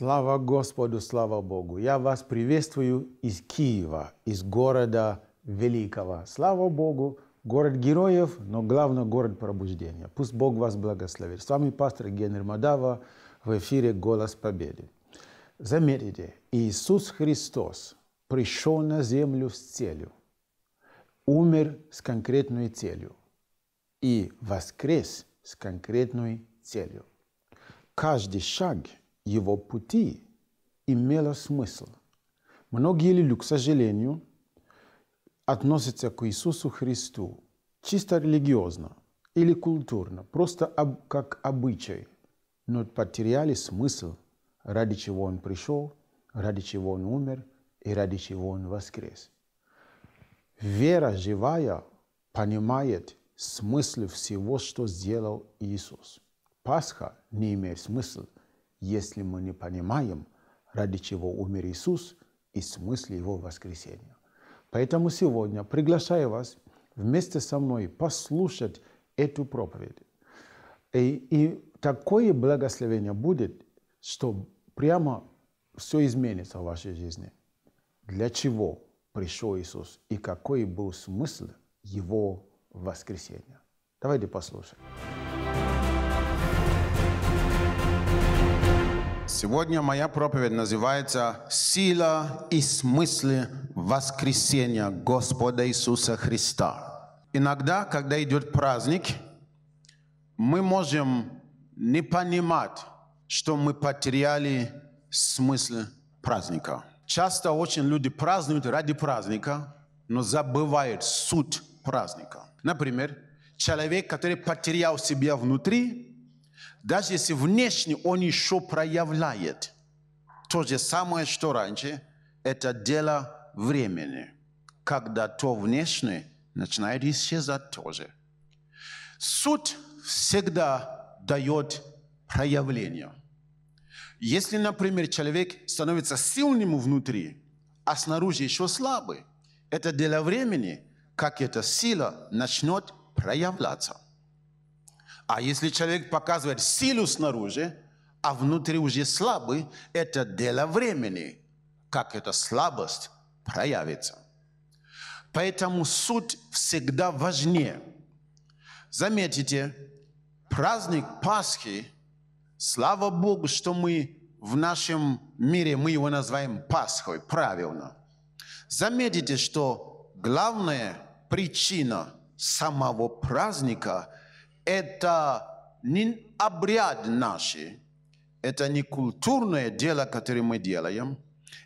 Слава Господу, слава Богу! Я вас приветствую из Киева, из города Великого. Слава Богу! Город героев, но главное город пробуждения. Пусть Бог вас благословит. С вами пастор Генри Мадава в эфире «Голос Победы». Заметите, Иисус Христос пришел на землю с целью, умер с конкретной целью и воскрес с конкретной целью. Каждый шаг – его пути имело смысл. Многие люди, к сожалению, относятся к Иисусу Христу чисто религиозно или культурно, просто об, как обычай, но потеряли смысл, ради чего Он пришел, ради чего Он умер и ради чего Он воскрес. Вера живая понимает смысл всего, что сделал Иисус. Пасха не имеет смысла – если мы не понимаем, ради чего умер Иисус и смысл Его воскресения. Поэтому сегодня приглашаю вас вместе со мной послушать эту проповедь. И, и такое благословение будет, что прямо все изменится в вашей жизни. Для чего пришел Иисус и какой был смысл Его воскресения? Давайте послушаем. Сегодня моя проповедь называется «Сила и смысл воскресения Господа Иисуса Христа». Иногда, когда идет праздник, мы можем не понимать, что мы потеряли смысл праздника. Часто очень люди празднуют ради праздника, но забывают суть праздника. Например, человек, который потерял себя внутри, даже если внешне он еще проявляет то же самое, что раньше, это дело времени, когда то внешне начинает исчезать тоже. Суд всегда дает проявление. Если, например, человек становится сильным внутри, а снаружи еще слабый, это дело времени, как эта сила начнет проявляться – а если человек показывает силу снаружи, а внутри уже слабый, это дело времени, как эта слабость проявится. Поэтому суть всегда важнее. Заметите, праздник Пасхи, слава Богу, что мы в нашем мире, мы его называем Пасхой, правильно. Заметите, что главная причина самого праздника – это не обряд наши, это не культурное дело, которое мы делаем,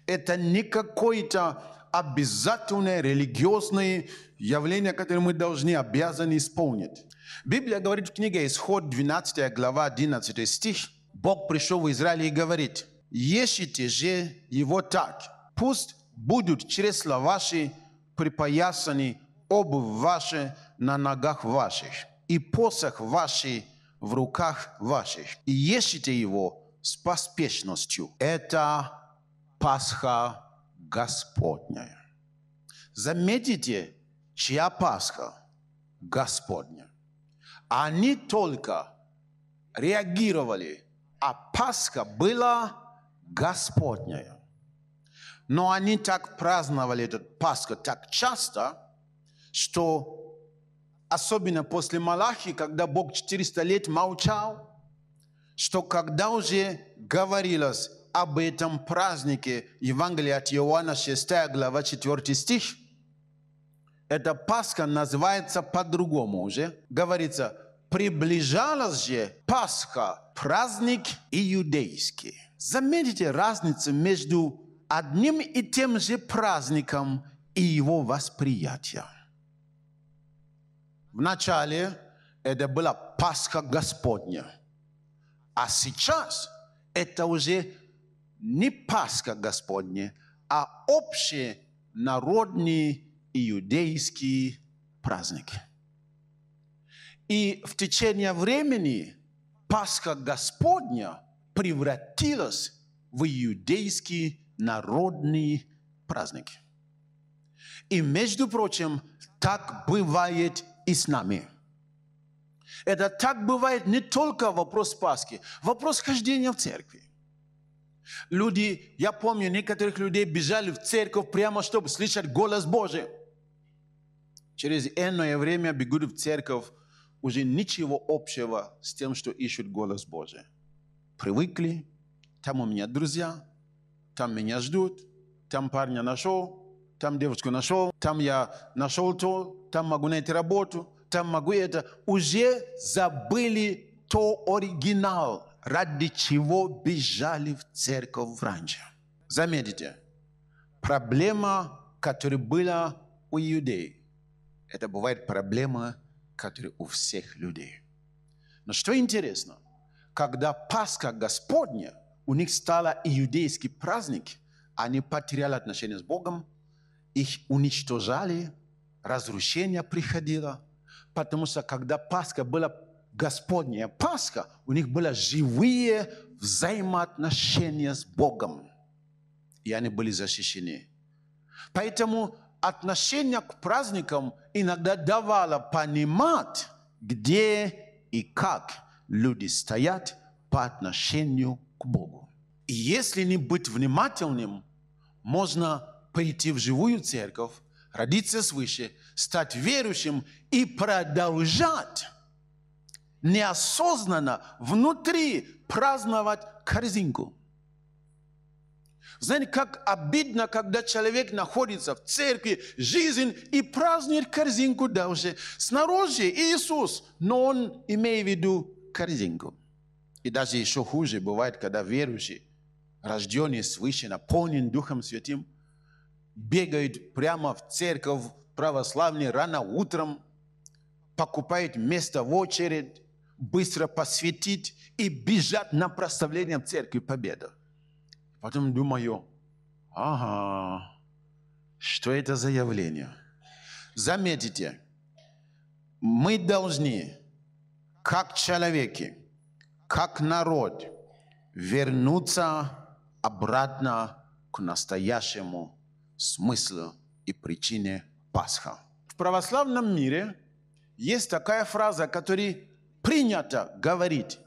это не какое-то обязательное религиозное явление, которое мы должны, обязаны исполнить. Библия говорит в книге Исход 12 глава 11 стих, Бог пришел в Израиль и говорит, «Ешите же его так, пусть будут чресла ваши припоясаны, обувь ваши на ногах ваших» и посох ваший в руках ваших, и ищите его с поспешностью. Это Пасха Господня. Заметите, чья Пасха? Господня. Они только реагировали, а Пасха была Господняя. Но они так праздновали этот Пасху так часто, что особенно после Малахи, когда Бог 400 лет молчал, что когда уже говорилось об этом празднике Евангелия от Иоанна 6 глава 4 стих, эта Пасха называется по-другому уже. Говорится, приближалась же Пасха, праздник иудейский. Заметите разницу между одним и тем же праздником и его восприятием. Вначале это была Пасха Господня. А сейчас это уже не Пасха Господня, а общий народный иудейский праздник. И в течение времени Пасха Господня превратилась в иудейский народный праздник. И, между прочим, так бывает и с нами. Это так бывает не только вопрос Пасхи, вопрос хождения в церкви. Люди, я помню, некоторых людей бежали в церковь прямо, чтобы слышать голос Божий. Через энное время бегут в церковь уже ничего общего с тем, что ищут голос Божий. Привыкли, там у меня друзья, там меня ждут, там парня нашел, там девочку нашел, там я нашел то, там могу найти работу, там могу это. Уже забыли то оригинал, ради чего бежали в церковь раньше. Заметите, проблема, которая была у иудеев, это бывает проблема, которая у всех людей. Но что интересно, когда Пасха Господня, у них стала иудейский праздник, они потеряли отношения с Богом, их уничтожали, разрушение приходило, потому что когда Пасха была Господняя Пасха, у них были живые взаимоотношения с Богом, и они были защищены. Поэтому отношение к праздникам иногда давало понимать, где и как люди стоят по отношению к Богу. И если не быть внимательным, можно пойти в живую церковь, родиться свыше, стать верующим и продолжать неосознанно внутри праздновать корзинку. Знаете, как обидно, когда человек находится в церкви, жизнь и празднует корзинку дальше. Снаружи Иисус, но он имеет в виду корзинку. И даже еще хуже бывает, когда верующий, рожденный свыше, наполнен Духом Святым, бегают прямо в церковь православный рано утром, покупают место в очередь, быстро посвятить и бежат на прославление церкви победа. Потом думаю, ага, что это за явление? Заметите, мы должны, как человеки, как народ, вернуться обратно к настоящему смыслу и причине Пасха. В православном мире есть такая фраза, которой принято говорить,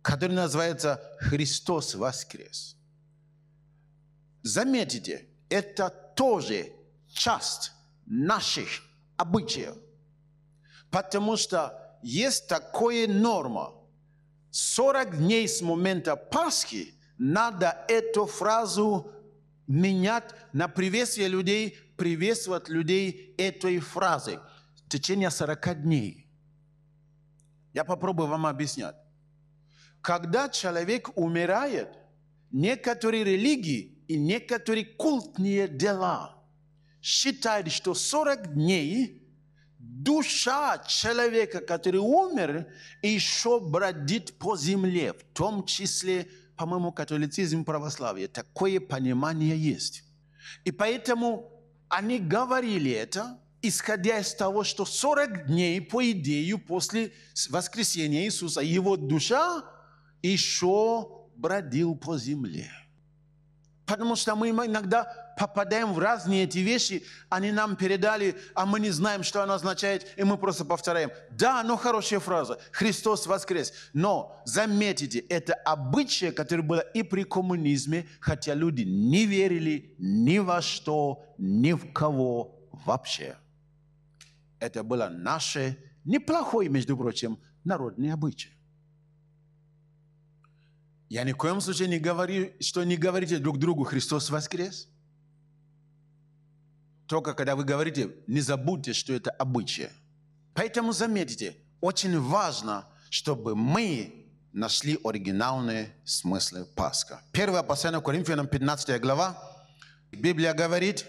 которая называется «Христос воскрес». Заметите, это тоже часть наших обычаев, потому что есть такая норма. 40 дней с момента Пасхи надо эту фразу менять на приветствие людей, приветствовать людей этой фразой в течение 40 дней. Я попробую вам объяснять. Когда человек умирает, некоторые религии и некоторые культные дела считают, что 40 дней душа человека, который умер, еще бродит по земле, в том числе по-моему, католицизм, православие. Такое понимание есть. И поэтому они говорили это, исходя из того, что 40 дней, по идее, после воскресения Иисуса, его душа еще бродил по земле. Потому что мы иногда попадаем в разные эти вещи, они нам передали, а мы не знаем, что она означает, и мы просто повторяем. Да, оно хорошая фраза. Христос воскрес. Но заметите, это обычае, которое было и при коммунизме, хотя люди не верили ни во что, ни в кого вообще. Это было наше неплохое, между прочим, народное обычае. Я ни в коем случае не говорю, что не говорите друг другу «Христос воскрес» только когда вы говорите, не забудьте, что это обычай. Поэтому заметьте, очень важно, чтобы мы нашли оригинальные смыслы Пасха. Первое послание к Коринфянам, 15 глава. Библия говорит,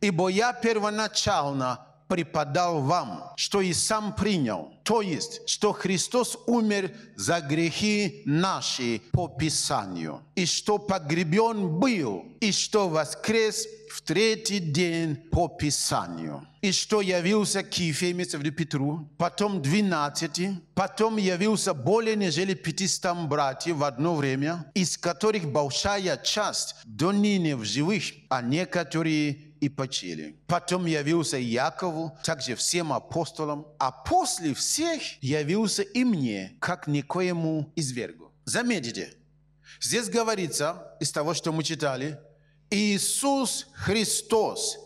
«Ибо я первоначально преподал вам, что и сам принял, то есть, что Христос умер за грехи наши по Писанию, и что погребен был, и что воскрес в третий день по Писанию, и что явился к Ефемицев Петру, потом двенадцати, потом явился более нежели пятистам братьев в одно время, из которых большая часть до ныне в живых, а некоторые и почили. Потом явился Якову, также всем апостолам, а после всех явился и мне, как никоему извергу. Заметите, здесь говорится из того, что мы читали, Иисус Христос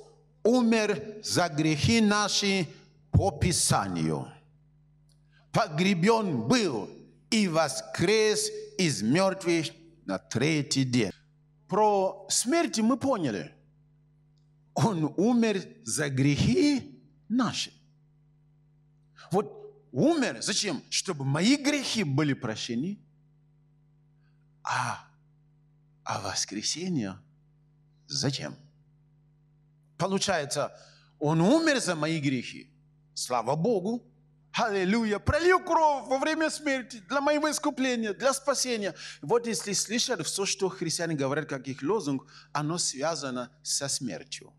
умер за грехи наши по Писанию. Погребен был и воскрес из мертвых на третий день. Про смерть мы поняли. Он умер за грехи наши. Вот умер, зачем? Чтобы мои грехи были прощены, а, а воскресенье зачем? Получается, он умер за мои грехи. Слава Богу. Аллилуйя. Пролил кровь во время смерти для моего искупления, для спасения. Вот если слышат все, что христиане говорят, как их лозунг, оно связано со смертью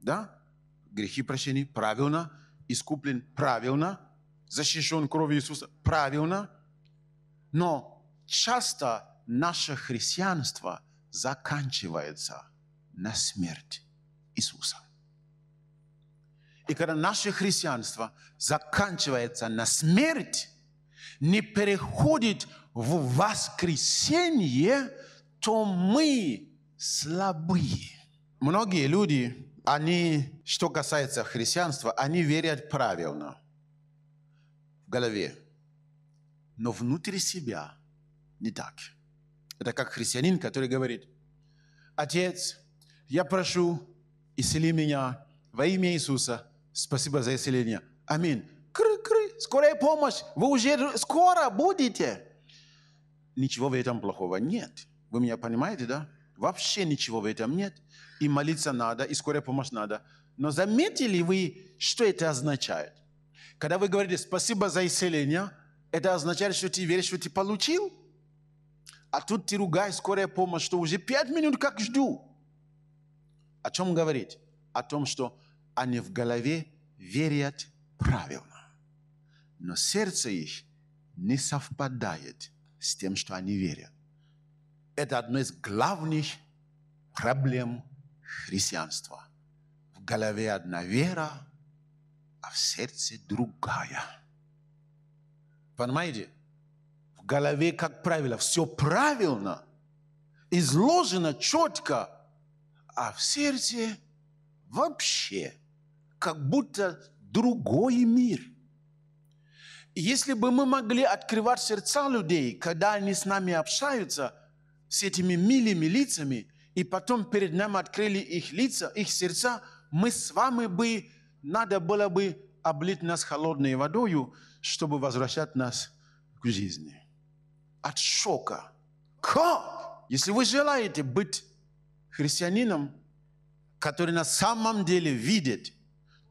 да, грехи прощены, правильно, искуплен, правильно, защищен кровью Иисуса, правильно. Но часто наше христианство заканчивается на смерть Иисуса. И когда наше христианство заканчивается на смерть, не переходит в воскресенье, то мы слабые. Многие люди они, что касается христианства, они верят правильно в голове, но внутри себя не так. Это как христианин, который говорит, «Отец, я прошу, исцели меня во имя Иисуса. Спасибо за исцеление. Аминь. Кры-кры, скорая помощь, вы уже скоро будете». Ничего в этом плохого нет. Вы меня понимаете, да? Вообще ничего в этом нет и молиться надо, и скорая помощь надо. Но заметили вы, что это означает? Когда вы говорите «спасибо за исцеление», это означает, что ты веришь, что ты получил. А тут ты ругаешь скорая помощь, что уже пять минут как жду. О чем говорить? О том, что они в голове верят правильно. Но сердце их не совпадает с тем, что они верят. Это одно из главных проблем христианства. В голове одна вера, а в сердце другая. Понимаете? В голове, как правило, все правильно, изложено четко, а в сердце вообще как будто другой мир. Если бы мы могли открывать сердца людей, когда они с нами общаются, с этими милыми лицами – и потом перед нами открыли их лица, их сердца, мы с вами бы, надо было бы облить нас холодной водою, чтобы возвращать нас к жизни. От шока. Как? Если вы желаете быть христианином, который на самом деле видит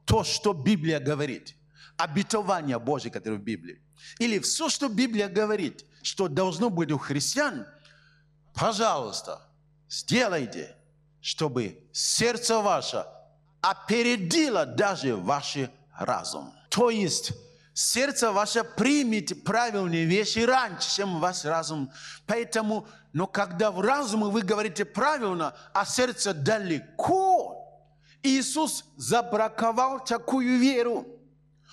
то, что Библия говорит, обетование Божье, которое в Библии, или все, что Библия говорит, что должно быть у христиан, пожалуйста – сделайте, чтобы сердце ваше опередило даже ваш разум. То есть сердце ваше примет правильные вещи раньше, чем ваш разум. Поэтому, но когда в разуме вы говорите правильно, а сердце далеко, Иисус забраковал такую веру.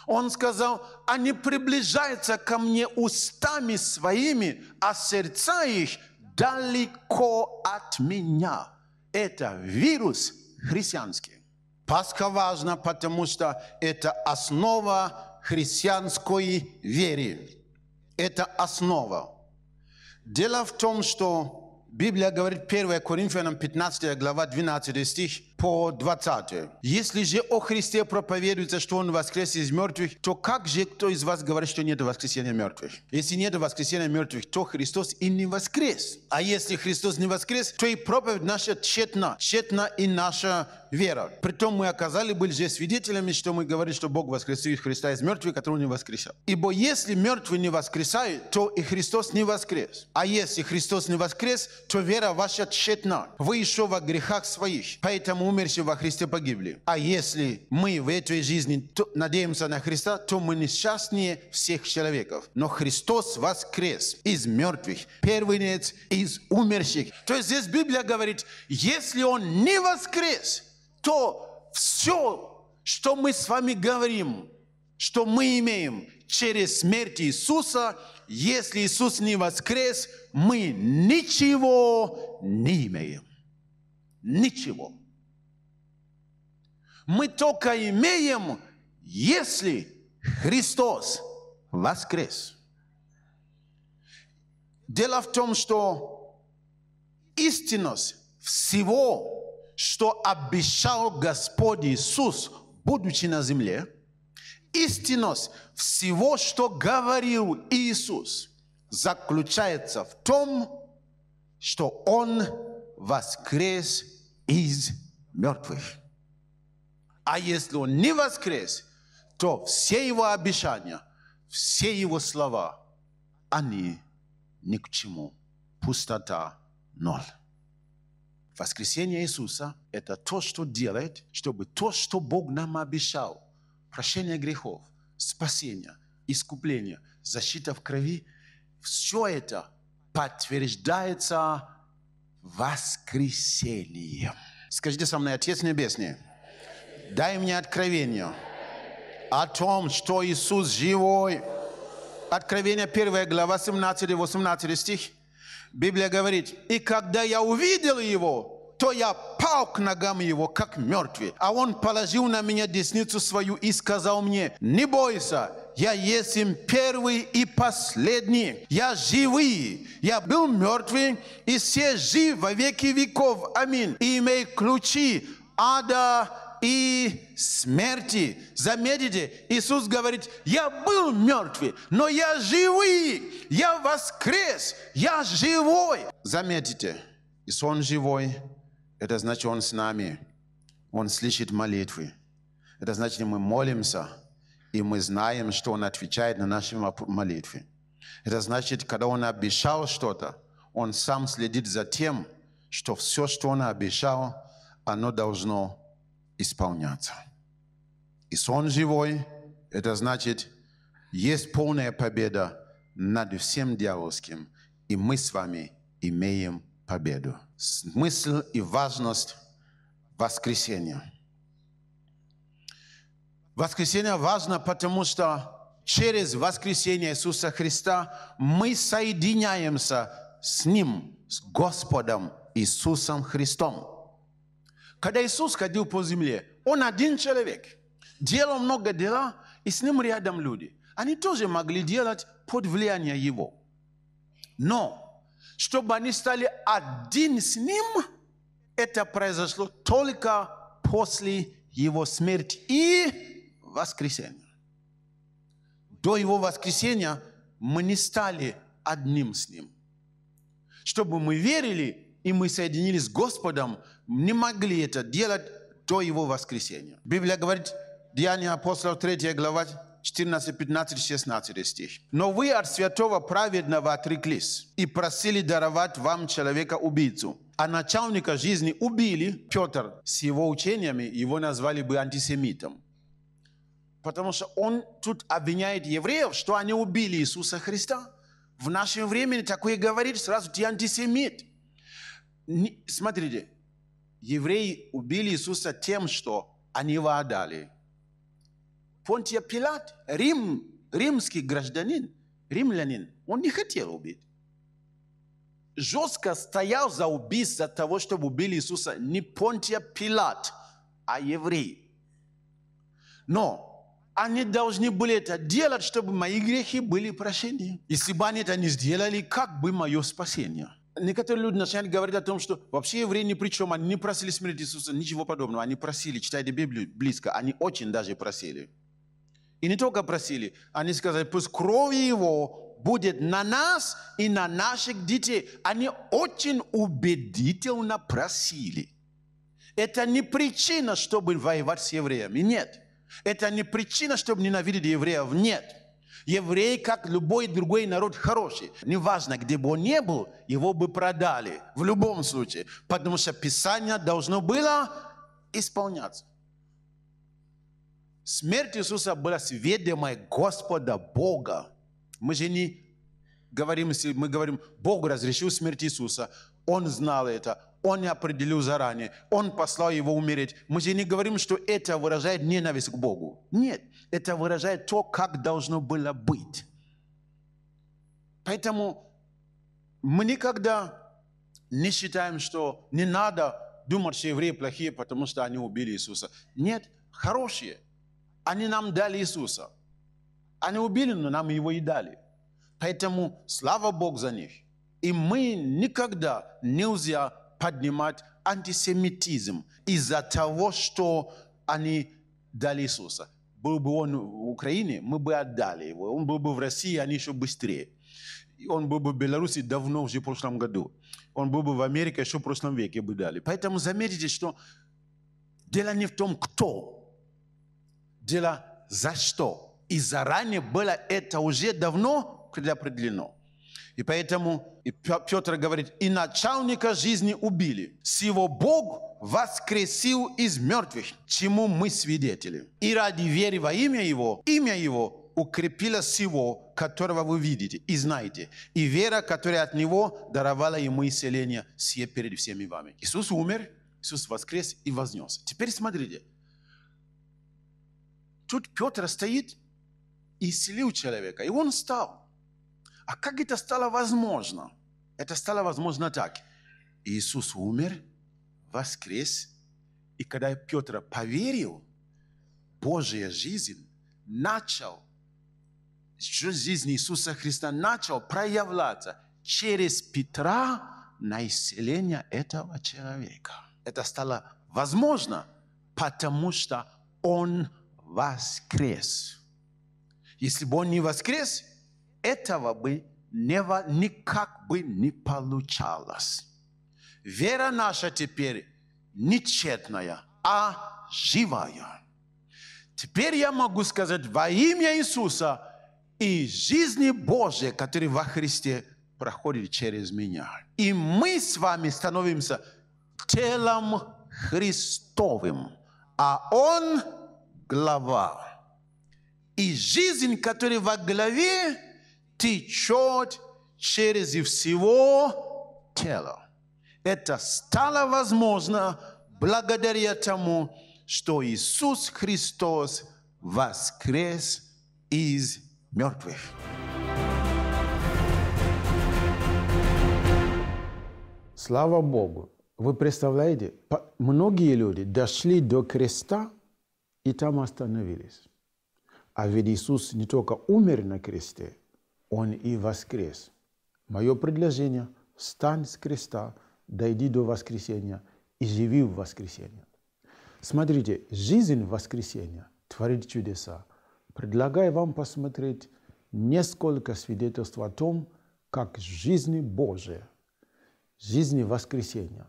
Он сказал, они приближаются ко мне устами своими, а сердца их далеко от меня. Это вирус христианский. Пасха важна, потому что это основа христианской веры. Это основа. Дело в том, что Библия говорит 1 Коринфянам 15 глава 12 стих, по 20. Если же о Христе проповедуется, что Он воскрес из мертвых, то как же кто из вас говорит, что нет воскресения мертвых? Если нет воскресения мертвых, то Христос и не воскрес. А если Христос не воскрес, то и проповедь наша тщетна, тщетна и наша вера. Притом мы оказали были же свидетелями, что мы говорим, что Бог воскресил Христа из мертвых, которого не воскресал. Ибо если мертвые не воскресают, то и Христос не воскрес. А если Христос не воскрес, то вера ваша тщетна. Вы еще во грехах своих. Поэтому умершие во Христе погибли. А если мы в этой жизни надеемся на Христа, то мы несчастнее всех человеков. Но Христос воскрес из мертвых, первенец из умерших. То есть здесь Библия говорит, если Он не воскрес, то все, что мы с вами говорим, что мы имеем через смерть Иисуса, если Иисус не воскрес, мы ничего не имеем. Ничего мы только имеем, если Христос воскрес. Дело в том, что истинность всего, что обещал Господь Иисус, будучи на земле, истинность всего, что говорил Иисус, заключается в том, что Он воскрес из мертвых. А если он не воскрес, то все его обещания, все его слова, они ни к чему. Пустота ноль. Воскресение Иисуса – это то, что делает, чтобы то, что Бог нам обещал, прощение грехов, спасение, искупление, защита в крови, все это подтверждается воскресением. Скажите со мной, Отец Небесный, Дай мне откровение о том, что Иисус живой. Откровение 1 глава 17-18 стих. Библия говорит, «И когда я увидел Его, то я пал к ногам Его, как мертвый. А Он положил на меня десницу свою и сказал мне, «Не бойся, я есть им первый и последний. Я живый, я был мертвый, и все живы во веки веков. Аминь. И имей ключи ада и смерти. Заметите, Иисус говорит, я был мертвый, но я живый, я воскрес, я живой. Заметите, если Он живой, это значит, Он с нами, Он слышит молитвы. Это значит, мы молимся, и мы знаем, что Он отвечает на наши молитвы. Это значит, когда Он обещал что-то, Он сам следит за тем, что все, что Он обещал, оно должно исполняться. И сон живой, это значит, есть полная победа над всем дьявольским, и мы с вами имеем победу. Смысл и важность воскресения. Воскресение важно, потому что через воскресение Иисуса Христа мы соединяемся с Ним, с Господом Иисусом Христом. Когда Иисус ходил по земле, он один человек, делал много дела, и с ним рядом люди. Они тоже могли делать под влиянием его. Но, чтобы они стали один с ним, это произошло только после его смерти и воскресения. До его воскресения мы не стали одним с ним. Чтобы мы верили, и мы соединились с Господом, не могли это делать до Его воскресения. Библия говорит, Деяния апостолов 3 глава 14, 15, 16 стих. «Но вы от святого праведного отреклись и просили даровать вам человека-убийцу, а начальника жизни убили Петр. С его учениями его назвали бы антисемитом. Потому что он тут обвиняет евреев, что они убили Иисуса Христа. В наше время такое говорит, сразу ты антисемит смотрите, евреи убили Иисуса тем, что они его отдали. Понтия Пилат, Рим, римский гражданин, римлянин, он не хотел убить. Жестко стоял за убийство того, чтобы убили Иисуса не Понтия Пилат, а евреи. Но они должны были это делать, чтобы мои грехи были прощены. Если бы они это не сделали, как бы мое спасение – некоторые люди начинают говорить о том, что вообще евреи ни при чем, они не просили смерти Иисуса, ничего подобного. Они просили, читайте Библию близко, они очень даже просили. И не только просили, они сказали, пусть кровь его будет на нас и на наших детей. Они очень убедительно просили. Это не причина, чтобы воевать с евреями, нет. Это не причина, чтобы ненавидеть евреев, нет. Евреи, как любой другой народ, хороший. Неважно, где бы он ни был, его бы продали. В любом случае. Потому что Писание должно было исполняться. Смерть Иисуса была сведомой Господа Бога. Мы же не говорим, мы говорим, Бог разрешил смерть Иисуса. Он знал это, он не определил заранее. Он послал его умереть. Мы же не говорим, что это выражает ненависть к Богу. Нет, это выражает то, как должно было быть. Поэтому мы никогда не считаем, что не надо думать, что евреи плохие, потому что они убили Иисуса. Нет, хорошие. Они нам дали Иисуса. Они убили, но нам его и дали. Поэтому слава Богу за них. И мы никогда нельзя поднимать антисемитизм из-за того, что они дали Иисуса. Был бы он в Украине, мы бы отдали его. Он был бы в России, они еще быстрее. Он был бы в Беларуси давно, уже в прошлом году. Он был бы в Америке еще в прошлом веке бы дали. Поэтому заметите, что дело не в том, кто. Дело за что. И заранее было это уже давно предопределено. И поэтому и Петр говорит, и начальника жизни убили. Сего Бог воскресил из мертвых, чему мы свидетели. И ради веры во имя Его, имя Его укрепило сего, которого вы видите и знаете, и вера, которая от Него даровала Ему исцеление, сие перед всеми вами. Иисус умер, Иисус воскрес и вознес. Теперь смотрите. Тут Петр стоит и исцелил человека, и он стал. А как это стало возможно? Это стало возможно так. Иисус умер, воскрес, и когда Петр поверил, Божья жизнь начал, жизнь Иисуса Христа начал проявляться через Петра на исцеление этого человека. Это стало возможно, потому что он воскрес. Если бы он не воскрес, этого бы не, никак бы не получалось. Вера наша теперь не тщетная, а живая. Теперь я могу сказать во имя Иисуса и жизни Божьей, которая во Христе проходит через меня. И мы с вами становимся телом Христовым, а Он – глава. И жизнь, которая во главе, течет через и всего тела. Это стало возможно благодаря тому, что Иисус Христос воскрес из мертвых. Слава Богу! Вы представляете, многие люди дошли до креста и там остановились. А ведь Иисус не только умер на кресте, он и воскрес. Мое предложение – встань с креста, дойди до воскресения и живи в воскресенье. Смотрите, жизнь воскресения творит чудеса. Предлагаю вам посмотреть несколько свидетельств о том, как жизнь Божия, жизнь воскресения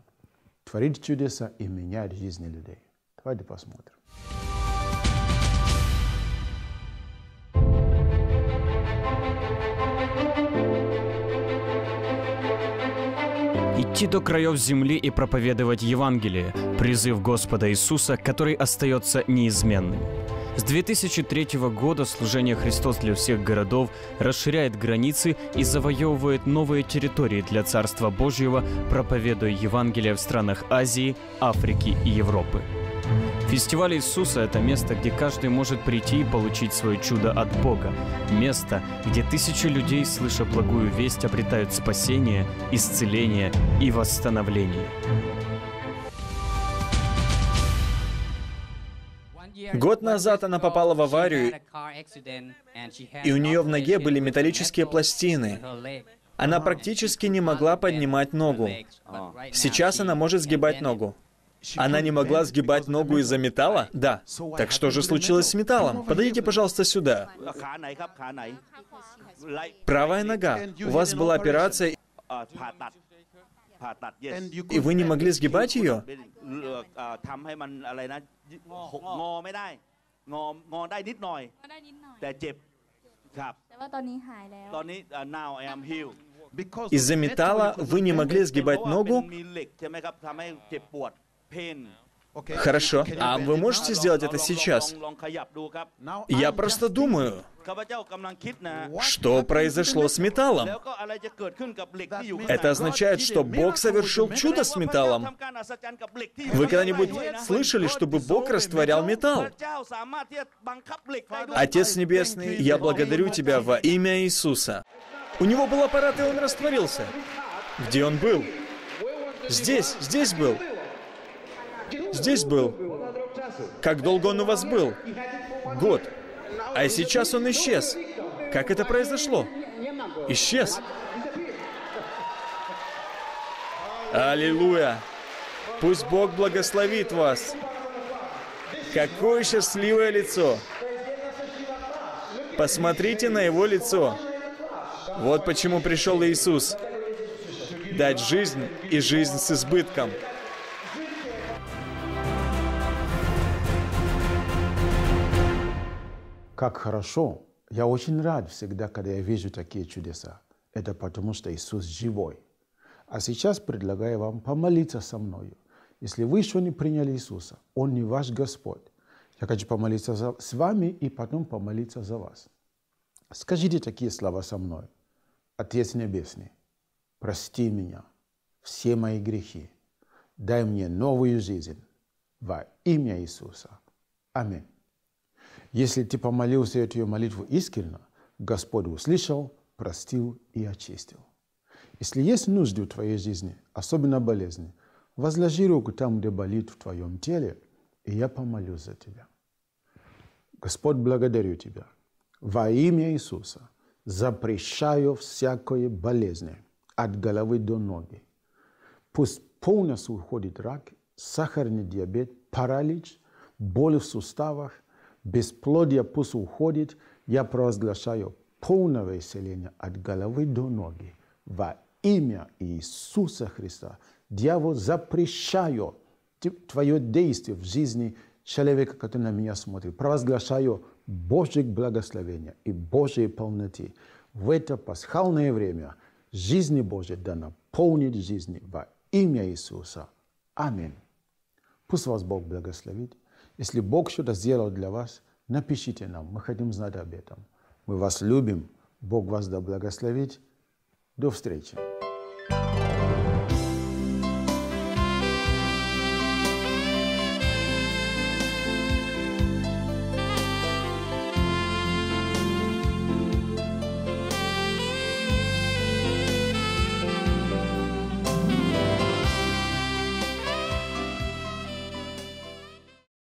творит чудеса и меняет жизни людей. Давайте посмотрим. идти до краев земли и проповедовать Евангелие, призыв Господа Иисуса, который остается неизменным. С 2003 года служение Христос для всех городов расширяет границы и завоевывает новые территории для Царства Божьего, проповедуя Евангелие в странах Азии, Африки и Европы. Фестиваль Иисуса – это место, где каждый может прийти и получить свое чудо от Бога. Место, где тысячи людей, слыша благую весть, обретают спасение, исцеление и восстановление. Год назад она попала в аварию, и у нее в ноге были металлические пластины. Она практически не могла поднимать ногу. Сейчас она может сгибать ногу. Она не могла сгибать ногу из-за металла? Да. Так что же случилось с металлом? Подойдите, пожалуйста, сюда. Правая нога. У вас была операция, и вы не могли сгибать ее? Из-за металла вы не могли сгибать ногу, Хорошо. А вы можете сделать это сейчас? Я просто думаю, что произошло с металлом. Это означает, что Бог совершил чудо с металлом. Вы когда-нибудь слышали, чтобы Бог растворял металл? Отец Небесный, я благодарю Тебя во имя Иисуса. У него был аппарат, и он растворился. Где он был? Здесь, здесь был. Здесь был. Как долго он у вас был? Год. А сейчас он исчез. Как это произошло? Исчез. Аллилуйя! Пусть Бог благословит вас. Какое счастливое лицо! Посмотрите на его лицо. Вот почему пришел Иисус. Дать жизнь и жизнь с избытком. Как хорошо! Я очень рад всегда, когда я вижу такие чудеса. Это потому, что Иисус живой. А сейчас предлагаю вам помолиться со мною. Если вы еще не приняли Иисуса, Он не ваш Господь. Я хочу помолиться за, с вами и потом помолиться за вас. Скажите такие слова со мной. Отец Небесный, прости меня, все мои грехи. Дай мне новую жизнь во имя Иисуса. Аминь. Если ты помолился эту молитву искренно, Господь услышал, простил и очистил. Если есть нужды в твоей жизни, особенно болезни, возложи руку там, где болит в твоем теле, и я помолюсь за тебя. Господь, благодарю тебя. Во имя Иисуса запрещаю всякое болезни от головы до ноги. Пусть полностью уходит рак, сахарный диабет, паралич, боль в суставах – бесплодие пусть уходит, я провозглашаю полное исцеление от головы до ноги во имя Иисуса Христа. Дьявол, запрещаю твое действие в жизни человека, который на меня смотрит. Провозглашаю Божьих благословения и Божьей полноты. В это пасхальное время жизни Божьей да наполнит жизни во имя Иисуса. Аминь. Пусть вас Бог благословит если Бог что-то сделал для вас, напишите нам, мы хотим знать об этом. Мы вас любим, Бог вас да благословить. До встречи.